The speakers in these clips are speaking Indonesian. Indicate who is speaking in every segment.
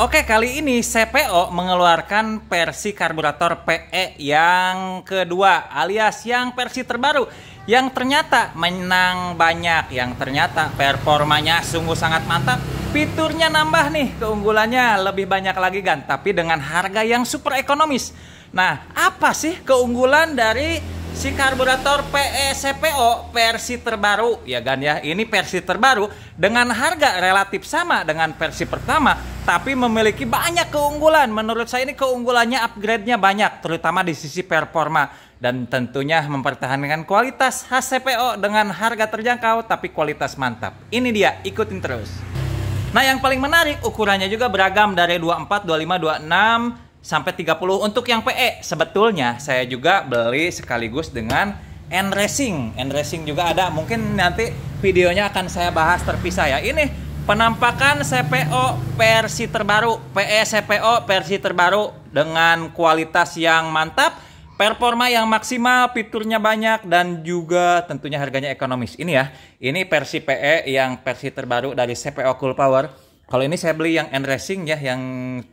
Speaker 1: Oke, kali ini CPO mengeluarkan versi karburator PE yang kedua alias yang versi terbaru yang ternyata menang banyak, yang ternyata performanya sungguh sangat mantap. Fiturnya nambah nih, keunggulannya lebih banyak lagi kan, tapi dengan harga yang super ekonomis. Nah, apa sih keunggulan dari si karburator PECPO versi terbaru ya Gan ya ini versi terbaru dengan harga relatif sama dengan versi pertama tapi memiliki banyak keunggulan menurut saya ini keunggulannya upgrade-nya banyak terutama di sisi performa dan tentunya mempertahankan kualitas HCPO dengan harga terjangkau tapi kualitas mantap ini dia ikutin terus nah yang paling menarik ukurannya juga beragam dari 24 25 26 sampai 30 untuk yang PE sebetulnya saya juga beli sekaligus dengan end racing end racing juga ada mungkin nanti videonya akan saya bahas terpisah ya ini penampakan CPO versi terbaru PE CPO versi terbaru dengan kualitas yang mantap performa yang maksimal fiturnya banyak dan juga tentunya harganya ekonomis ini ya ini versi PE yang versi terbaru dari CPO Cool Power kalau ini saya beli yang end racing ya, yang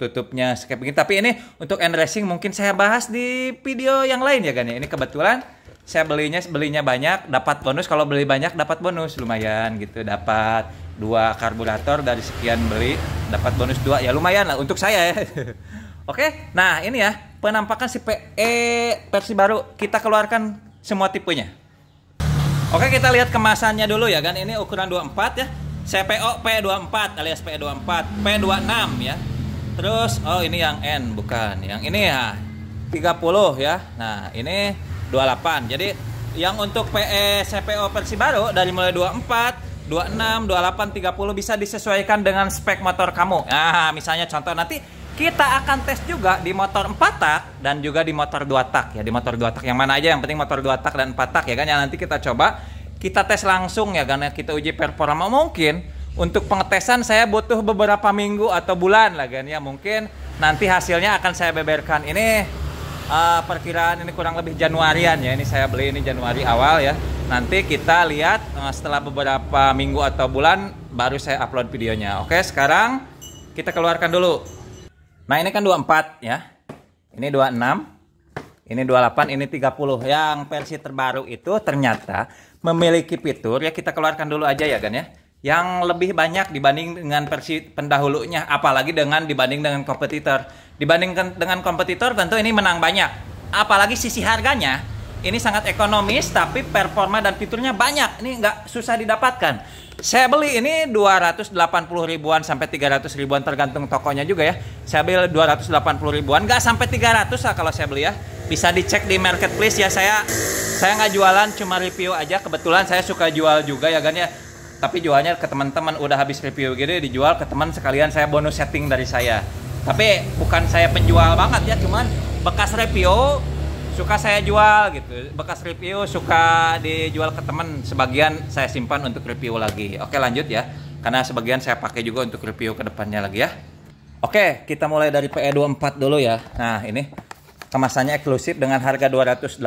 Speaker 1: tutupnya skip begini. Tapi ini untuk end racing mungkin saya bahas di video yang lain ya kan ya. Ini kebetulan saya belinya belinya banyak, dapat bonus. Kalau beli banyak dapat bonus lumayan gitu. Dapat dua karburator dari sekian beli, dapat bonus dua ya lumayan lah untuk saya ya. Oke, nah ini ya penampakan si PE versi baru kita keluarkan semua tipenya. Oke kita lihat kemasannya dulu ya kan ini ukuran 24 ya CPO P24 alias P24, P26 ya. Terus oh ini yang N bukan, yang ini ya 30 ya. Nah, ini 28. Jadi yang untuk PE CPO versi baru dari mulai 24 26, 28, 30 bisa disesuaikan dengan spek motor kamu. Nah, misalnya contoh nanti kita akan tes juga di motor 4 tak dan juga di motor 2 tak ya. Di motor 2 tak yang mana aja yang penting motor 2 tak dan 4 tak ya kan yang nanti kita coba kita tes langsung ya karena ya. kita uji performa mungkin untuk pengetesan saya butuh beberapa minggu atau bulan lah kan ya mungkin nanti hasilnya akan saya beberkan ini uh, perkiraan ini kurang lebih Januarian ya ini saya beli ini Januari awal ya nanti kita lihat uh, setelah beberapa minggu atau bulan baru saya upload videonya oke sekarang kita keluarkan dulu nah ini kan 24 ya ini 26 ini 28 ini 30 yang versi terbaru itu ternyata memiliki fitur ya kita keluarkan dulu aja ya Gan ya yang lebih banyak dibanding dengan versi pendahulunya apalagi dengan dibanding dengan kompetitor dibandingkan dengan kompetitor tentu ini menang banyak apalagi sisi harganya ini sangat ekonomis tapi performa dan fiturnya banyak. Ini nggak susah didapatkan. Saya beli ini 280 ribuan sampai 300 ribuan tergantung tokonya juga ya. Saya beli 280 ribuan, nggak sampai 300 lah kalau saya beli ya. Bisa dicek di marketplace ya saya saya nggak jualan cuma review aja. Kebetulan saya suka jual juga ya gan ya. Tapi jualnya ke teman-teman udah habis review gitu dijual ke teman sekalian saya bonus setting dari saya. Tapi bukan saya penjual banget ya, cuman bekas review suka saya jual gitu bekas review suka dijual ke teman sebagian saya simpan untuk review lagi oke lanjut ya karena sebagian saya pakai juga untuk review kedepannya lagi ya oke kita mulai dari PE24 dulu ya nah ini kemasannya eksklusif dengan harga 280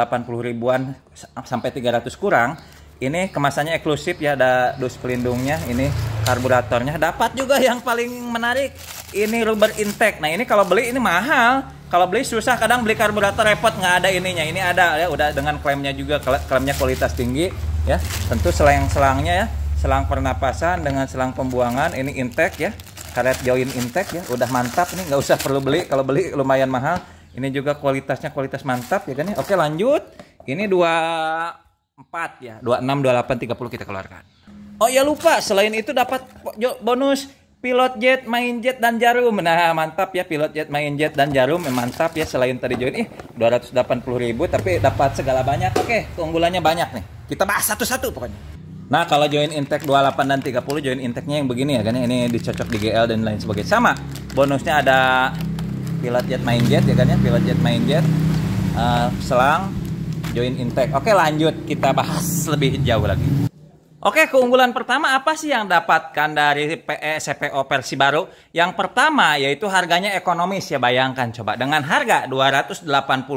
Speaker 1: ribuan sampai 300 kurang ini kemasannya eksklusif ya ada dus pelindungnya ini karburatornya dapat juga yang paling menarik ini rubber intake nah ini kalau beli ini mahal kalau beli susah kadang beli karburator repot nggak ada ininya ini ada ya udah dengan klaimnya juga klaimnya kualitas tinggi ya tentu selang-selangnya ya selang pernapasan dengan selang pembuangan ini intake ya karet join intake ya udah mantap nih nggak usah perlu beli kalau beli lumayan mahal ini juga kualitasnya kualitas mantap ya kan ya oke lanjut ini 24 ya 26 28 30 kita keluarkan Oh ya lupa selain itu dapat bonus pilot jet main jet dan jarum nah mantap ya pilot jet main jet dan jarum eh, mantap ya selain tadi join ih 280.000 280 ribu tapi dapat segala banyak oke keunggulannya banyak nih kita bahas satu-satu pokoknya nah kalau join intake 28 dan 30 join intake-nya yang begini ya kan ini dicocok di GL dan lain sebagainya sama bonusnya ada pilot jet main jet ya kan ya pilot jet main jet uh, selang join intake oke lanjut kita bahas lebih jauh lagi Oke, keunggulan pertama apa sih yang dapatkan dari eh, CPO versi baru? Yang pertama yaitu harganya ekonomis ya bayangkan coba dengan harga 280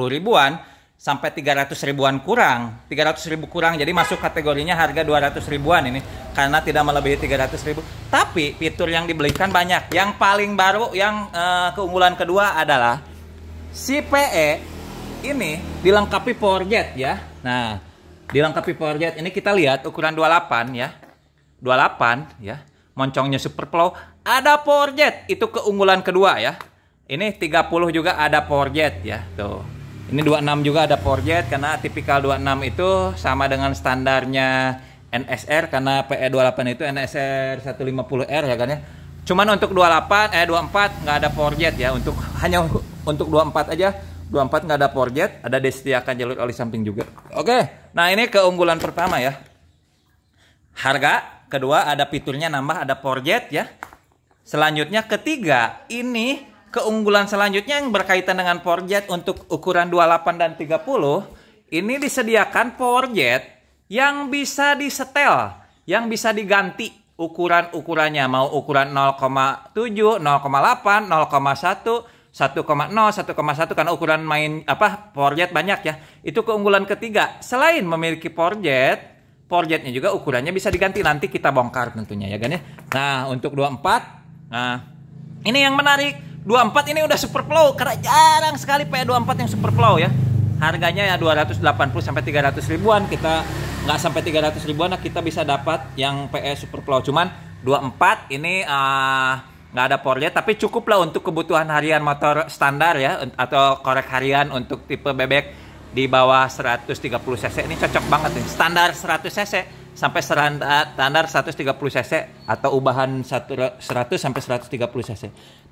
Speaker 1: ribuan sampai 300 ribuan kurang 300 ribu kurang jadi masuk kategorinya harga 200 ribuan ini karena tidak melebihi 300 ribu tapi fitur yang dibelikan banyak yang paling baru yang uh, keunggulan kedua adalah si PE ini dilengkapi forget ya nah dilengkapi power jet ini kita lihat ukuran 28 ya 28 ya moncongnya super flow ada power jet itu keunggulan kedua ya ini 30 juga ada power jet ya tuh ini 26 juga ada power jet karena tipikal 26 itu sama dengan standarnya NSR karena PE28 itu NSR 150R ya kan ya cuman untuk 28 eh 24 nggak ada power jet ya untuk hanya untuk 24 aja 24 nggak ada forget, ada disediakan jalur oli samping juga. Oke, nah ini keunggulan pertama ya. Harga, kedua ada fiturnya nambah, ada forget ya. Selanjutnya ketiga, ini keunggulan selanjutnya yang berkaitan dengan forget untuk ukuran 28 dan 30, ini disediakan forget yang bisa disetel, yang bisa diganti ukuran-ukurannya, mau ukuran 0,7, 0,8, 0,1, 1,0, 1,1 karena ukuran main apa forjet banyak ya. Itu keunggulan ketiga. Selain memiliki forjet, forjetnya juga ukurannya bisa diganti nanti kita bongkar tentunya ya kan ya. Nah, untuk 24 nah ini yang menarik. 24 ini udah super flow karena jarang sekali P24 yang super flow ya. Harganya ya 280 sampai 300 ribuan. Kita nggak sampai 300 ribuan nah, kita bisa dapat yang PS super flow. Cuman 24 ini uh, nggak ada powernya tapi cukup lah untuk kebutuhan harian motor standar ya atau korek harian untuk tipe bebek di bawah 130 cc ini cocok banget nih standar 100 cc sampai eh, standar 130 cc atau ubahan 100 sampai 130 cc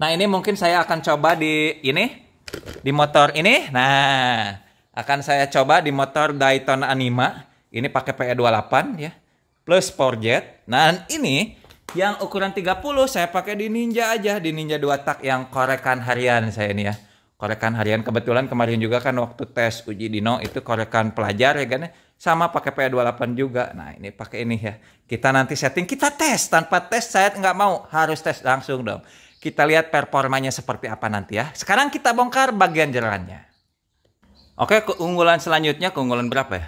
Speaker 1: nah ini mungkin saya akan coba di ini di motor ini nah akan saya coba di motor dayton Anima ini pakai PE28 ya plus jet nah ini yang ukuran 30 saya pakai di Ninja aja, di Ninja 2 tak yang korekan harian saya ini ya. Korekan harian kebetulan kemarin juga kan waktu tes uji dino itu korekan pelajar ya kan ya. sama pakai P28 juga. Nah, ini pakai ini ya. Kita nanti setting, kita tes. Tanpa tes saya nggak mau, harus tes langsung dong. Kita lihat performanya seperti apa nanti ya. Sekarang kita bongkar bagian jalannya. Oke, keunggulan selanjutnya keunggulan berapa ya?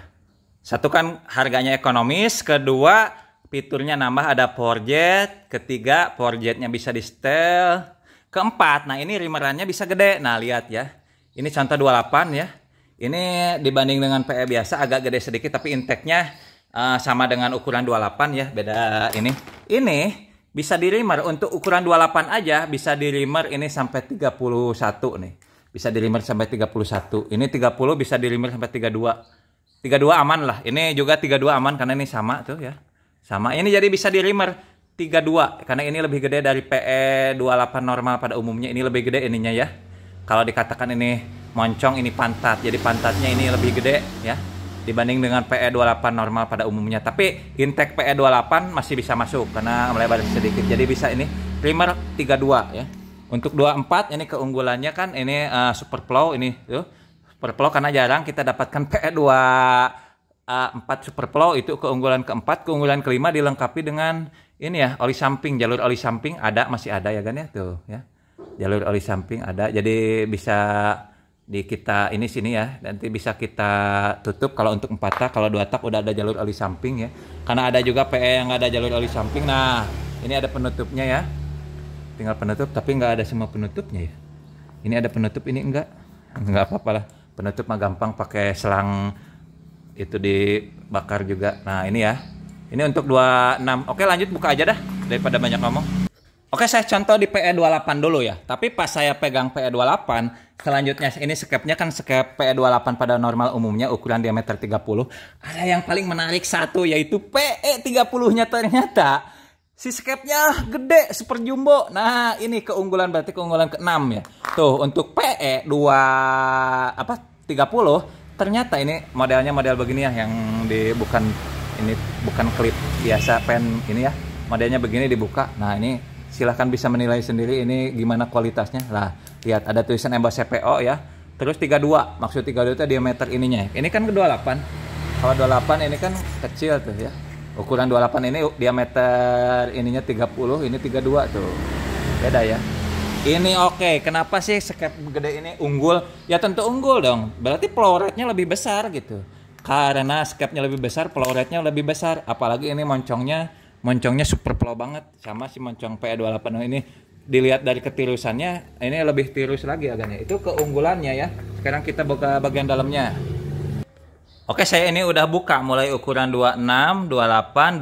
Speaker 1: Satu kan harganya ekonomis, kedua fiturnya nambah ada jet, ketiga jetnya bisa di setel, keempat, nah ini rimerannya bisa gede, nah lihat ya, ini contoh 28 ya, ini dibanding dengan PE biasa agak gede sedikit tapi intake-nya uh, sama dengan ukuran 28 ya, beda ini, ini bisa di untuk ukuran 28 aja bisa di ini sampai 31 nih, bisa di sampai 31, ini 30 bisa di sampai 32, 32 aman lah, ini juga 32 aman karena ini sama tuh ya. Sama ini jadi bisa di remer 32 karena ini lebih gede dari PE28 normal pada umumnya. Ini lebih gede ininya ya. Kalau dikatakan ini moncong, ini pantat. Jadi pantatnya ini lebih gede ya dibanding dengan PE28 normal pada umumnya. Tapi intake PE28 masih bisa masuk karena melebar sedikit. Jadi bisa ini primer 32 ya. Untuk 24 ini keunggulannya kan ini uh, eh, super flow ini tuh. Super flow karena jarang kita dapatkan PE2 A4 Super Pro itu keunggulan keempat, keunggulan kelima dilengkapi dengan ini ya oli samping, jalur oli samping ada masih ada ya kan ya tuh ya. Jalur oli samping ada. Jadi bisa di kita ini sini ya nanti bisa kita tutup kalau untuk empat tak kalau dua tak udah ada jalur oli samping ya karena ada juga PE yang ada jalur oli samping nah ini ada penutupnya ya tinggal penutup tapi nggak ada semua penutupnya ya ini ada penutup ini enggak enggak apa-apa lah penutup mah gampang pakai selang itu dibakar juga. Nah, ini ya. Ini untuk 26. Oke, lanjut buka aja dah daripada banyak ngomong. Oke, saya contoh di PE28 dulu ya. Tapi pas saya pegang PE28, selanjutnya ini skepnya kan skep PE28 pada normal umumnya ukuran diameter 30. Ada yang paling menarik satu yaitu PE30-nya ternyata si skepnya gede super jumbo. Nah, ini keunggulan berarti keunggulan ke-6 ya. Tuh, untuk PE2 apa 30 ternyata ini modelnya model begini ya yang di bukan ini bukan klip biasa pen ini ya modelnya begini dibuka nah ini silahkan bisa menilai sendiri ini gimana kualitasnya lah lihat ada tulisan emba CPO ya terus 32 maksud 32 itu diameter ininya ya. ini kan 28 kalau 28 ini kan kecil tuh ya ukuran 28 ini diameter ininya 30 ini 32 tuh beda ya ini oke. Okay. Kenapa sih skep gede ini unggul? Ya tentu unggul dong. Berarti flow rate-nya lebih besar gitu. Karena skepnya lebih besar, flow rate-nya lebih besar. Apalagi ini moncongnya moncongnya super flow banget sama si moncong PE28 ini dilihat dari ketirusannya ini lebih tirus lagi agaknya itu keunggulannya ya sekarang kita buka bagian dalamnya oke saya ini udah buka mulai ukuran 26 28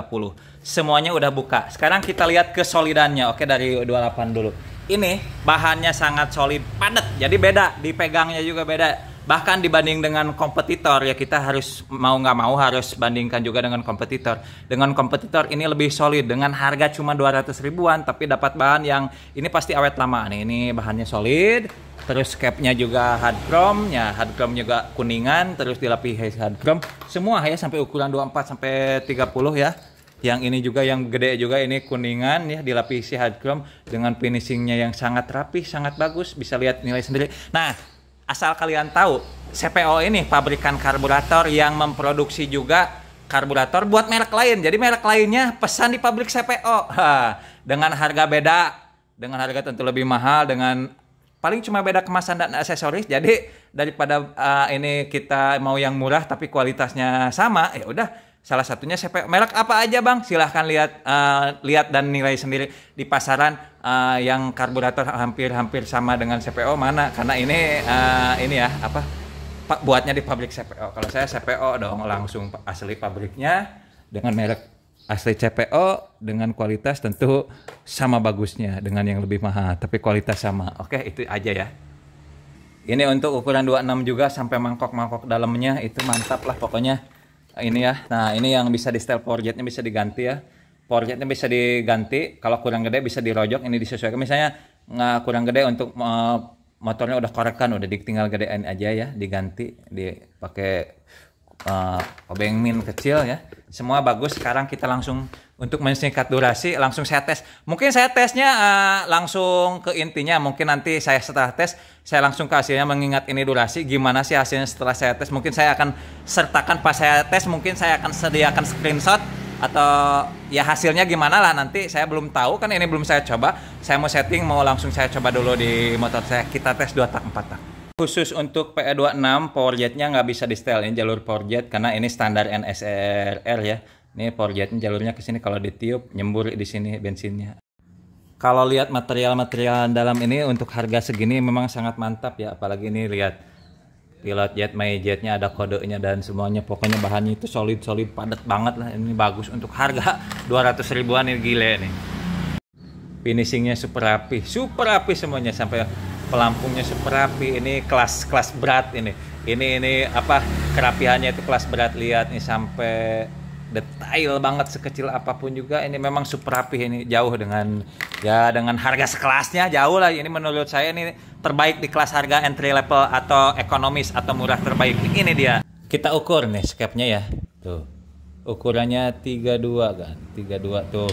Speaker 1: 24 30 semuanya udah buka. Sekarang kita lihat kesolidannya. Oke, dari 28 dulu. Ini bahannya sangat solid, padat. Jadi beda, dipegangnya juga beda. Bahkan dibanding dengan kompetitor ya kita harus mau nggak mau harus bandingkan juga dengan kompetitor. Dengan kompetitor ini lebih solid dengan harga cuma 200 ribuan tapi dapat bahan yang ini pasti awet lama nih. Ini bahannya solid, terus capnya juga hard chrome ya hard chrome juga kuningan terus dilapisi hard chrome semua ya sampai ukuran 24 sampai 30 ya yang ini juga yang gede juga ini kuningan ya dilapisi hard chrome dengan finishingnya yang sangat rapi sangat bagus bisa lihat nilai sendiri nah asal kalian tahu CPO ini pabrikan karburator yang memproduksi juga karburator buat merek lain jadi merek lainnya pesan di pabrik CPO ha, dengan harga beda dengan harga tentu lebih mahal dengan paling cuma beda kemasan dan aksesoris jadi daripada uh, ini kita mau yang murah tapi kualitasnya sama ya udah Salah satunya CPO. Merek apa aja bang? Silahkan lihat uh, lihat dan nilai sendiri di pasaran uh, yang karburator hampir-hampir sama dengan CPO mana? Karena ini uh, ini ya apa? Pak buatnya di pabrik CPO. Kalau saya CPO dong langsung asli pabriknya dengan merek asli CPO dengan kualitas tentu sama bagusnya dengan yang lebih mahal tapi kualitas sama. Oke, itu aja ya. Ini untuk ukuran 26 juga sampai mangkok-mangkok dalamnya itu mantap lah pokoknya ini ya. Nah, ini yang bisa di style jetnya bisa diganti ya. jetnya bisa diganti. Kalau kurang gede bisa dirojok. Ini disesuaikan. Misalnya nggak kurang gede untuk uh, motornya udah korekan, udah ditinggal gedein aja ya, diganti, dipakai uh, eh, obeng min kecil ya. Semua bagus. Sekarang kita langsung untuk mensingkat durasi langsung saya tes. Mungkin saya tesnya uh, langsung ke intinya. Mungkin nanti saya setelah tes saya langsung ke hasilnya mengingat ini durasi gimana sih hasilnya setelah saya tes. Mungkin saya akan sertakan pas saya tes mungkin saya akan sediakan screenshot atau ya hasilnya gimana lah nanti saya belum tahu kan ini belum saya coba. Saya mau setting mau langsung saya coba dulu di motor saya. Kita tes dua tak empat tak khusus untuk PE26 powerjetnya nggak bisa di setel ini jalur powerjet karena ini standar NSRR ya ini power jetnya jalurnya ke sini kalau ditiup nyembur di sini bensinnya. Kalau lihat material-material dalam ini untuk harga segini memang sangat mantap ya apalagi ini lihat pilot jet my jetnya ada kodenya dan semuanya pokoknya bahannya itu solid solid padat banget lah ini bagus untuk harga 200 ribuan ini gile nih finishingnya super rapi super rapi semuanya sampai pelampungnya super rapi ini kelas kelas berat ini ini ini apa kerapihannya itu kelas berat lihat nih sampai detail banget sekecil apapun juga ini memang super rapi ini jauh dengan ya dengan harga sekelasnya jauh lah ini menurut saya ini terbaik di kelas harga entry level atau ekonomis atau murah terbaik ini dia kita ukur nih skepnya ya tuh ukurannya 32 kan 32 tuh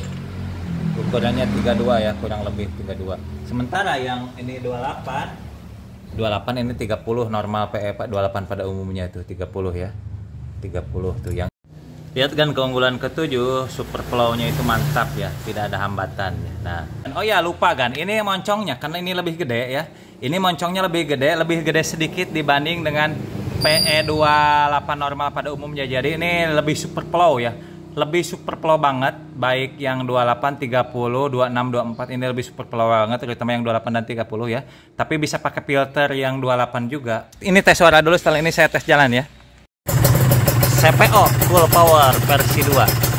Speaker 1: ukurannya 32 ya kurang lebih 32 sementara yang ini 28 28 ini 30 normal PE Pak 28 pada umumnya itu 30 ya 30 tuh yang Lihat kan keunggulan ketujuh, super flow-nya itu mantap ya, tidak ada hambatan. Nah, oh ya lupa kan, ini moncongnya karena ini lebih gede ya. Ini moncongnya lebih gede, lebih gede sedikit dibanding dengan PE28 normal pada umumnya. Jadi ini lebih super flow ya. Lebih super flow banget, baik yang 28, 30, 26, 24 ini lebih super flow banget, terutama yang 28 dan 30 ya. Tapi bisa pakai filter yang 28 juga. Ini tes suara dulu, setelah ini saya tes jalan ya. CPO Cool Power versi 2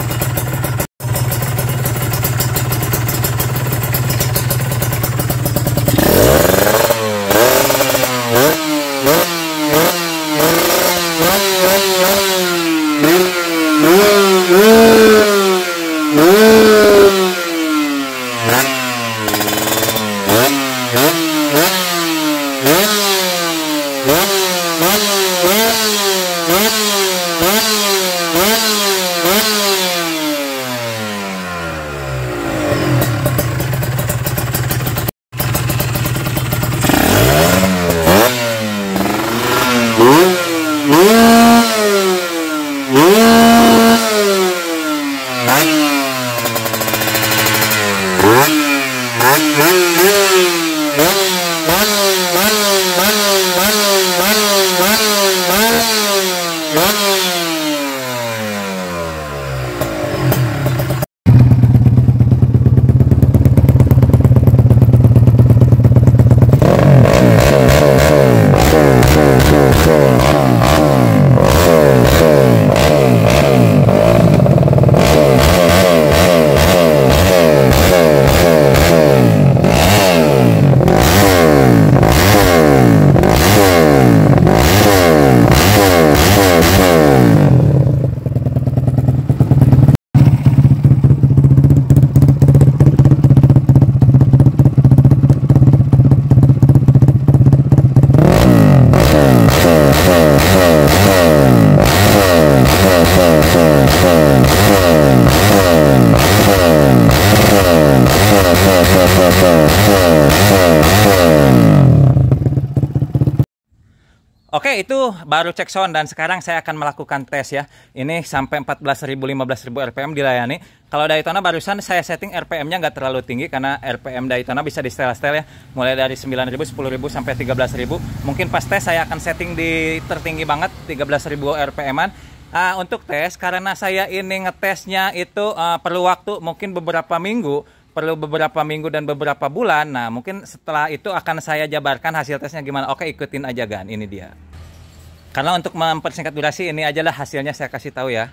Speaker 1: Oke, itu baru cek sound dan sekarang saya akan melakukan tes ya. Ini sampai 14.000 15.000 RPM dilayani. Kalau Daytona barusan saya setting RPM-nya nggak terlalu tinggi karena RPM Daytona bisa di setel setel ya. Mulai dari 9.000, 10.000 sampai 13.000. Mungkin pas tes saya akan setting di tertinggi banget 13.000 RPM-an. Uh, untuk tes, karena saya ini ngetesnya itu uh, perlu waktu mungkin beberapa minggu, perlu beberapa minggu dan beberapa bulan. Nah, mungkin setelah itu akan saya jabarkan hasil tesnya gimana. Oke, ikutin aja kan. Ini dia. Karena untuk mempersingkat durasi ini ajalah hasilnya saya kasih tahu ya.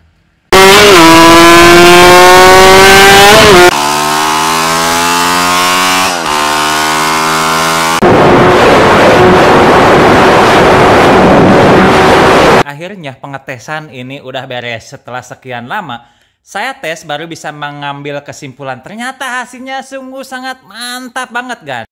Speaker 1: Akhirnya pengetesan ini udah beres setelah sekian lama. Saya tes baru bisa mengambil kesimpulan. Ternyata hasilnya sungguh sangat mantap banget, guys.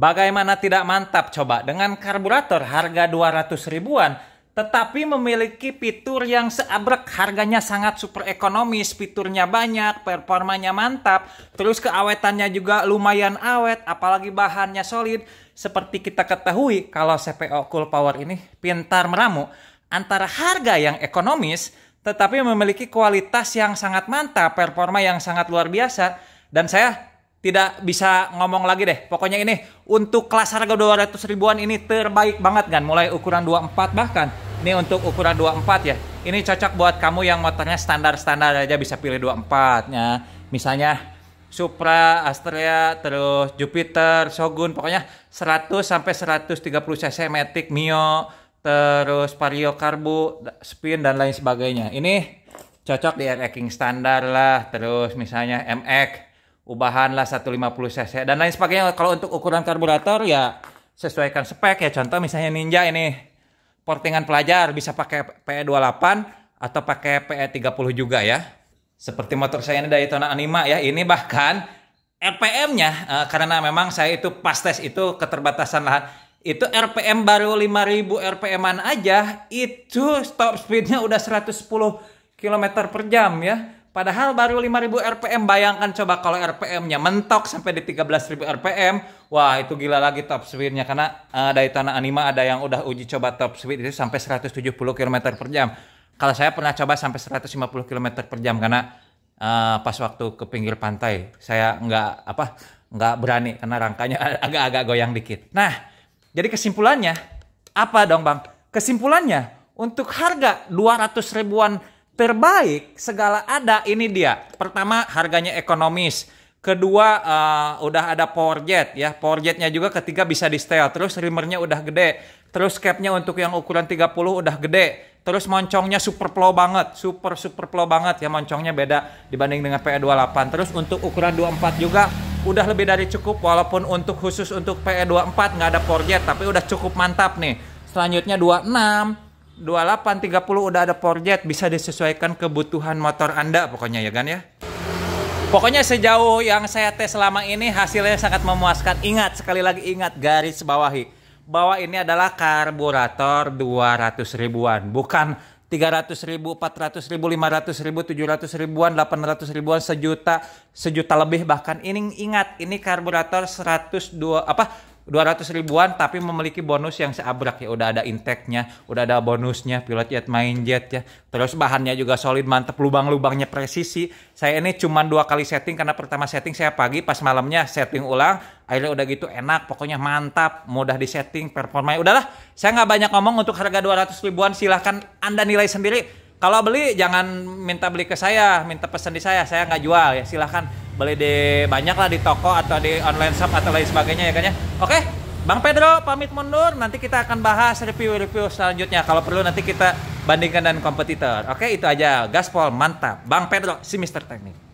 Speaker 1: Bagaimana tidak mantap coba dengan karburator harga 200 ribuan tetapi memiliki fitur yang seabrek harganya sangat super ekonomis, fiturnya banyak, performanya mantap, terus keawetannya juga lumayan awet, apalagi bahannya solid. Seperti kita ketahui kalau CPO Cool Power ini pintar meramu antara harga yang ekonomis tetapi memiliki kualitas yang sangat mantap, performa yang sangat luar biasa dan saya tidak bisa ngomong lagi deh. Pokoknya ini untuk kelas harga 200 ribuan ini terbaik banget kan. Mulai ukuran 24 bahkan. Ini untuk ukuran 24 ya. Ini cocok buat kamu yang motornya standar-standar aja bisa pilih 24 ya. Misalnya Supra, Astrea, terus Jupiter, Shogun, pokoknya 100 sampai 130 cc Matic, Mio, terus Vario karbu, Spin dan lain sebagainya. Ini cocok di RX standar lah, terus misalnya MX ubahan lah 150 cc dan lain sebagainya. Kalau untuk ukuran karburator ya sesuaikan spek ya. Contoh misalnya Ninja ini portingan pelajar bisa pakai PE28 atau pakai PE30 juga ya. Seperti motor saya ini dari Daytona Anima ya. Ini bahkan RPM-nya eh, karena memang saya itu pas tes itu keterbatasan lahan itu RPM baru 5000 RPM-an aja itu top speednya udah 110 km per jam ya Padahal baru 5000 RPM, bayangkan coba kalau RPM-nya mentok sampai di 13000 RPM, wah itu gila lagi top speed-nya karena uh, dari tanah anima ada yang udah uji coba top speed itu sampai 170 km per jam. Kalau saya pernah coba sampai 150 km per jam karena uh, pas waktu ke pinggir pantai saya nggak apa nggak berani karena rangkanya agak-agak goyang dikit. Nah, jadi kesimpulannya apa dong bang? Kesimpulannya untuk harga 200 ribuan terbaik segala ada ini dia. Pertama harganya ekonomis. Kedua uh, udah ada power jet ya. Power jetnya juga ketiga bisa di setel. Terus rimernya udah gede. Terus capnya untuk yang ukuran 30 udah gede. Terus moncongnya super flow banget. Super super flow banget ya moncongnya beda dibanding dengan PE28. Terus untuk ukuran 24 juga udah lebih dari cukup walaupun untuk khusus untuk PE24 nggak ada power jet tapi udah cukup mantap nih. Selanjutnya 26 28 30 udah ada forjet bisa disesuaikan kebutuhan motor Anda pokoknya ya kan ya. Pokoknya sejauh yang saya tes selama ini hasilnya sangat memuaskan. Ingat sekali lagi ingat garis bawahi bahwa ini adalah karburator 200 ribuan, bukan 300 ribu, 400 ribu, 500 ribu, 700 ribuan, 800 ribuan, sejuta, sejuta lebih bahkan. Ini ingat, ini karburator 102 apa 200 ribuan tapi memiliki bonus yang seabrak ya udah ada intake-nya, udah ada bonusnya pilot jet main jet ya. Terus bahannya juga solid mantep lubang-lubangnya presisi. Saya ini cuma dua kali setting karena pertama setting saya pagi pas malamnya setting ulang akhirnya udah gitu enak pokoknya mantap mudah disetting performanya udahlah saya nggak banyak ngomong untuk harga 200 ribuan silahkan anda nilai sendiri kalau beli jangan minta beli ke saya minta pesan di saya saya nggak jual ya silahkan beli di banyak lah di toko atau di online shop atau lain sebagainya ya kan ya oke Bang Pedro pamit mundur nanti kita akan bahas review-review selanjutnya kalau perlu nanti kita bandingkan dengan kompetitor oke itu aja gaspol mantap Bang Pedro si Mister Teknik